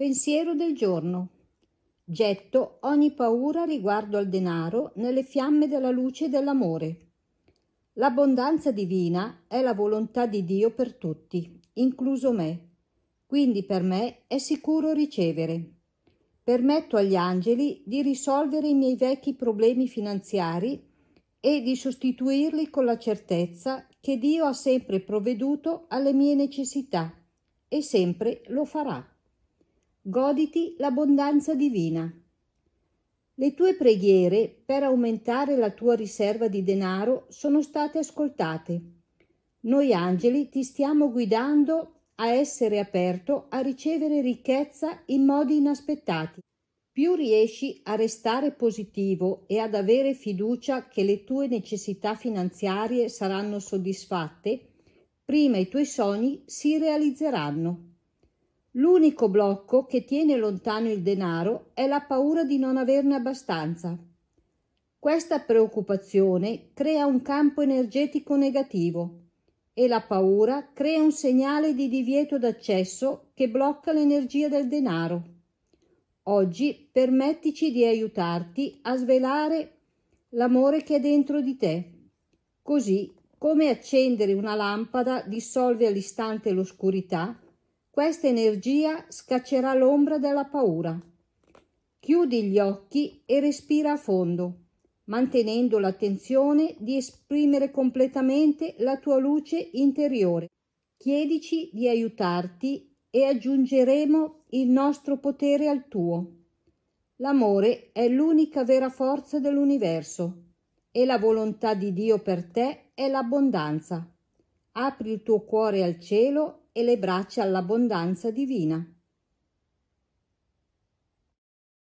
Pensiero del giorno. Getto ogni paura riguardo al denaro nelle fiamme della luce dell'amore. L'abbondanza divina è la volontà di Dio per tutti, incluso me. Quindi per me è sicuro ricevere. Permetto agli angeli di risolvere i miei vecchi problemi finanziari e di sostituirli con la certezza che Dio ha sempre provveduto alle mie necessità e sempre lo farà goditi l'abbondanza divina. Le tue preghiere per aumentare la tua riserva di denaro sono state ascoltate. Noi angeli ti stiamo guidando a essere aperto a ricevere ricchezza in modi inaspettati. Più riesci a restare positivo e ad avere fiducia che le tue necessità finanziarie saranno soddisfatte, prima i tuoi sogni si realizzeranno. L'unico blocco che tiene lontano il denaro è la paura di non averne abbastanza. Questa preoccupazione crea un campo energetico negativo e la paura crea un segnale di divieto d'accesso che blocca l'energia del denaro. Oggi permettici di aiutarti a svelare l'amore che è dentro di te. Così come accendere una lampada dissolve all'istante l'oscurità, questa energia scaccerà l'ombra della paura. Chiudi gli occhi e respira a fondo, mantenendo l'attenzione di esprimere completamente la tua luce interiore. Chiedici di aiutarti e aggiungeremo il nostro potere al tuo. L'amore è l'unica vera forza dell'universo e la volontà di Dio per te è l'abbondanza. Apri il tuo cuore al cielo e le braccia all'abbondanza divina.